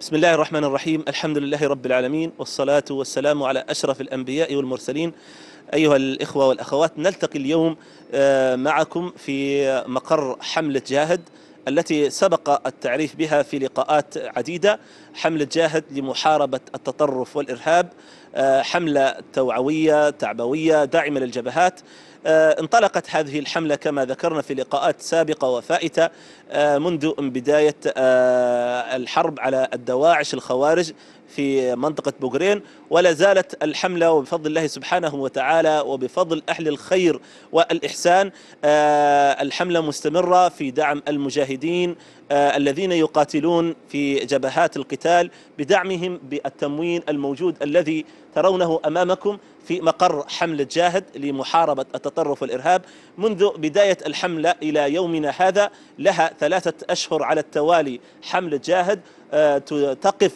بسم الله الرحمن الرحيم الحمد لله رب العالمين والصلاة والسلام على أشرف الأنبياء والمرسلين أيها الإخوة والأخوات نلتقي اليوم معكم في مقر حملة جاهد التي سبق التعريف بها في لقاءات عديدة حملة جاهد لمحاربة التطرف والإرهاب حملة توعوية تعبوية داعمة للجبهات آه، انطلقت هذه الحملة كما ذكرنا في لقاءات سابقة وفائتة آه، منذ بداية آه، الحرب على الدواعش الخوارج في منطقة بوغرين ولا زالت الحملة وبفضل الله سبحانه وتعالى وبفضل أهل الخير والإحسان الحملة مستمرة في دعم المجاهدين آه، الذين يقاتلون في جبهات القتال بدعمهم بالتموين الموجود الذي ترونه امامكم في مقر حملة جاهد لمحاربة التطرف والإرهاب منذ بداية الحملة إلى يومنا هذا لها ثلاثة أشهر على التوالي حملة جاهد آه، تقف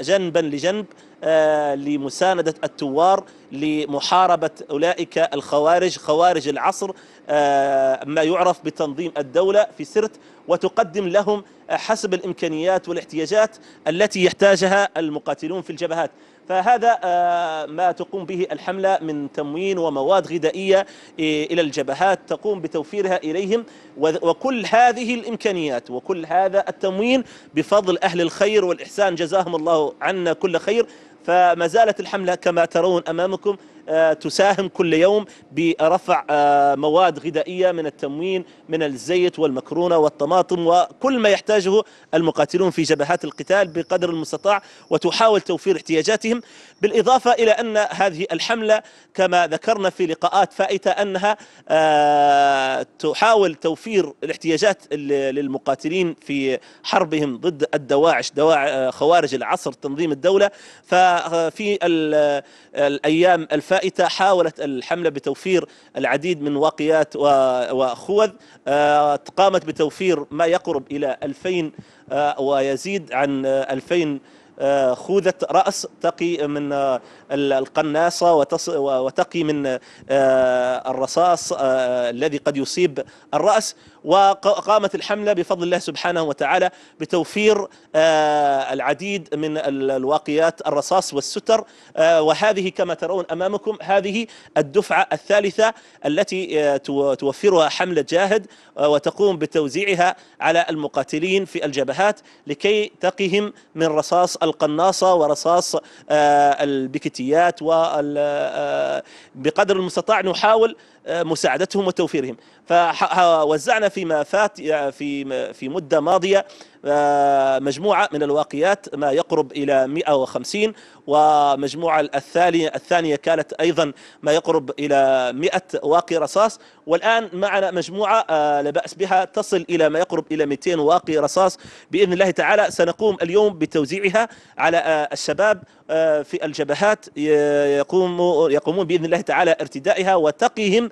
جنبا لجنب آه، لمساندة الثوار لمحاربة أولئك الخوارج خوارج العصر آه، ما يعرف بتنظيم الدولة في سرت وتقدم لهم حسب الإمكانيات والاحتياجات التي يحتاجها المقاتلون في الجبهات فهذا آه، ما تقوم به الحملة من تموين ومواد غذائية إلى الجبهات تقوم بتوفيرها إليهم وكل هذه الإمكانيات وكل هذا التموين بفضل أهل الخير والإحسان جزاهم الله عنا كل خير فما زالت الحملة كما ترون أمامكم آه، تساهم كل يوم برفع آه، مواد غذائية من التموين من الزيت والمكرونة والطماطم وكل ما يحتاجه المقاتلون في جبهات القتال بقدر المستطاع وتحاول توفير احتياجاتهم بالإضافة إلى أن هذه الحملة كما ذكرنا في لقاءات فائتة أنها آه، تحاول توفير الاحتياجات للمقاتلين في حربهم ضد الدواعش دواع خوارج العصر تنظيم الدولة ففي الأيام الفائتة فائته حاولت الحملة بتوفير العديد من واقيات وخوذ آه، قامت بتوفير ما يقرب إلى 2000 آه، ويزيد عن 2000 آه، آه، خوذة رأس تقي من آه، القناصة وتقي من آه، الرصاص الذي قد يصيب الرأس وقامت الحملة بفضل الله سبحانه وتعالى بتوفير العديد من الواقيات الرصاص والستر وهذه كما ترون أمامكم هذه الدفعة الثالثة التي توفرها حملة جاهد وتقوم بتوزيعها على المقاتلين في الجبهات لكي تقهم من رصاص القناصة ورصاص آه، البكتيات وبقدر آه، المستطاع نحاول مساعدتهم وتوفيرهم فوزعنا فيما فات في في مده ماضيه آه، مجموعه من الواقيات ما يقرب الى 150 ومجموعه الثانيه الثانيه كانت ايضا ما يقرب الى 100 واقي رصاص والان معنا مجموعه آه، لا باس بها تصل الى ما يقرب الى 200 واقي رصاص باذن الله تعالى سنقوم اليوم بتوزيعها على آه، الشباب في الجبهات يقوم يقومون باذن الله تعالى ارتدائها وتقيهم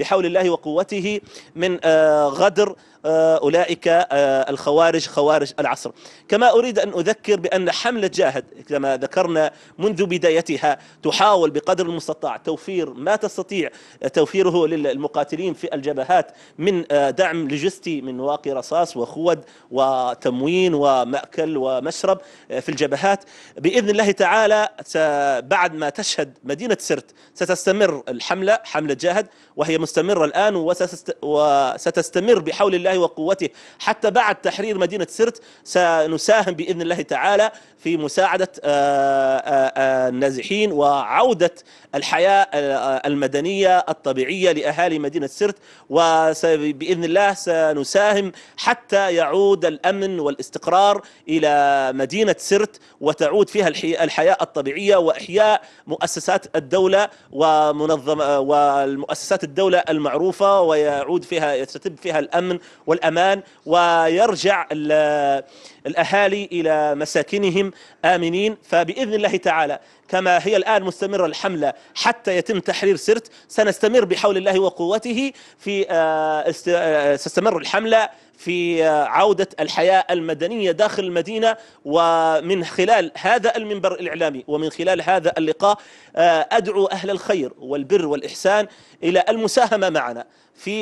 بحول الله وقوته من آه، غدر آه، أولئك آه، الخوارج خوارج العصر كما أريد أن أذكر بأن حملة جاهد كما ذكرنا منذ بدايتها تحاول بقدر المستطاع توفير ما تستطيع توفيره للمقاتلين في الجبهات من دعم لوجستي من واقي رصاص وخود وتموين ومأكل ومشرب في الجبهات بإذن الله تعالى بعد ما تشهد مدينة سرت ستستمر الحملة حملة جاهد وهي مستمرة الآن وستستمر بحول الله وقوته حتى بعد تحرير مدينة سرت سنساهم بإذن الله تعالى في مساعدة آه، آه، آه، النازحين وعودة الحياة المدنية الطبيعية لأهالي مدينة سرت وبإذن الله سنساهم حتى يعود الأمن والاستقرار إلى مدينة سرت وتعود فيها الحياة الطبيعية وإحياء مؤسسات الدولة ومنظمة والمؤسسات الدولة الدولة المعروفة ويعود فيها يستتب فيها الأمن والأمان ويرجع الأهالي إلى مساكنهم آمنين فبإذن الله تعالى كما هي الآن مستمرة الحملة حتى يتم تحرير سرت سنستمر بحول الله وقوته في آه، آه، ستستمر الحملة في آه، عودة الحياة المدنية داخل المدينة ومن خلال هذا المنبر الإعلامي ومن خلال هذا اللقاء أدعو أهل الخير والبر والإحسان إلى المساهمة معنا في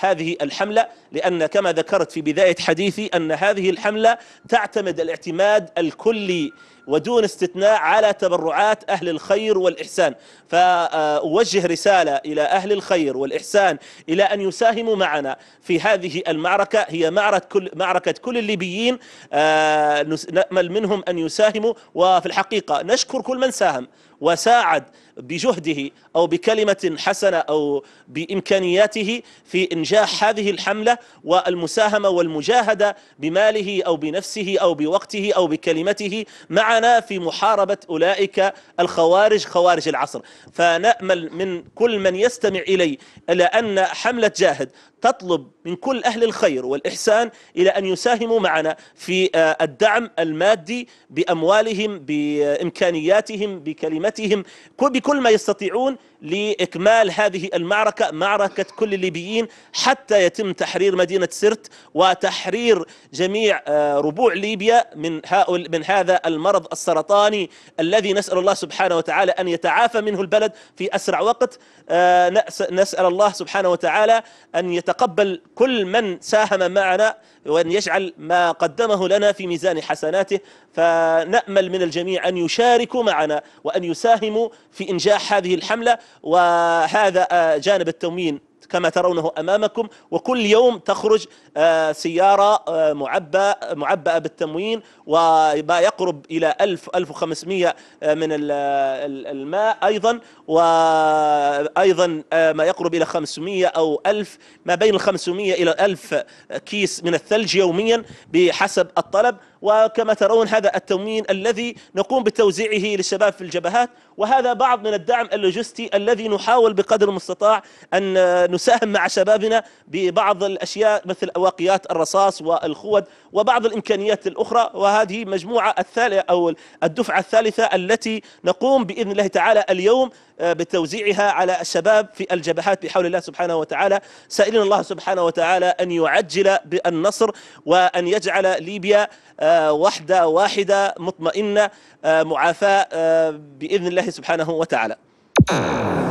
هذه الحملة لأن كما ذكرت في بداية حديثي أن هذه الحملة تعتمد الاعتماد الكلي ودون استثناء على تبرعات أهل الخير والإحسان فأوجه رسالة إلى أهل الخير والإحسان إلى أن يساهموا معنا في هذه المعركة هي معركة كل, معركة كل الليبيين آه، نأمل منهم أن يساهموا وفي الحقيقة نشكر كل من ساهم وساعد بجهده أو بكلمة حسنة أو بإمكانياته في إنجاح هذه الحملة والمساهمة والمجاهدة بماله أو بنفسه أو بوقته أو بكلمته معنا في محاربة أولئك الخوارج خوارج العصر فنأمل من كل من يستمع إلي إلى أن حملة جاهد تطلب من كل أهل الخير والإحسان إلى أن يساهموا معنا في آه، الدعم المادي بأموالهم بإمكانياتهم بكلمتهم بكل ما يستطيعون لإكمال هذه المعركة معركة كل الليبيين حتى يتم تحرير مدينة سرت وتحرير جميع آه، ربوع ليبيا من من هذا المرض السرطاني الذي نسأل الله سبحانه وتعالى أن يتعافى منه البلد في أسرع وقت آه، نسأل الله سبحانه وتعالى أن يتقبل نتقبل كل من ساهم معنا وأن يجعل ما قدمه لنا في ميزان حسناته فنأمل من الجميع أن يشاركوا معنا وأن يساهموا في إنجاح هذه الحملة وهذا آه، جانب التموين كما ترونه امامكم وكل يوم تخرج آه، سياره آه، معبأ معبأة بالتموين وما يقرب الى 1000 1500 آه، من الماء ايضا وايضا ما يقرب الى 500 او 1000 ما بين ال 500 الى 1000 كيس من الثلج يوميا بحسب الطلب وكما ترون هذا التموين الذي نقوم بتوزيعه للشباب في الجبهات وهذا بعض من الدعم اللوجستي الذي نحاول بقدر المستطاع ان نساهم مع شبابنا ببعض الأشياء مثل أواقيات الرصاص والخود وبعض الإمكانيات الأخرى وهذه مجموعة الثالثة أو الدفعة الثالثة التي نقوم بإذن الله تعالى اليوم آه، بتوزيعها على الشباب في الجبهات بحول الله سبحانه وتعالى سائلين الله سبحانه وتعالى أن يعجل بالنصر وأن يجعل ليبيا آه، وحدة واحدة مطمئنة آه، معافاة بإذن الله سبحانه وتعالى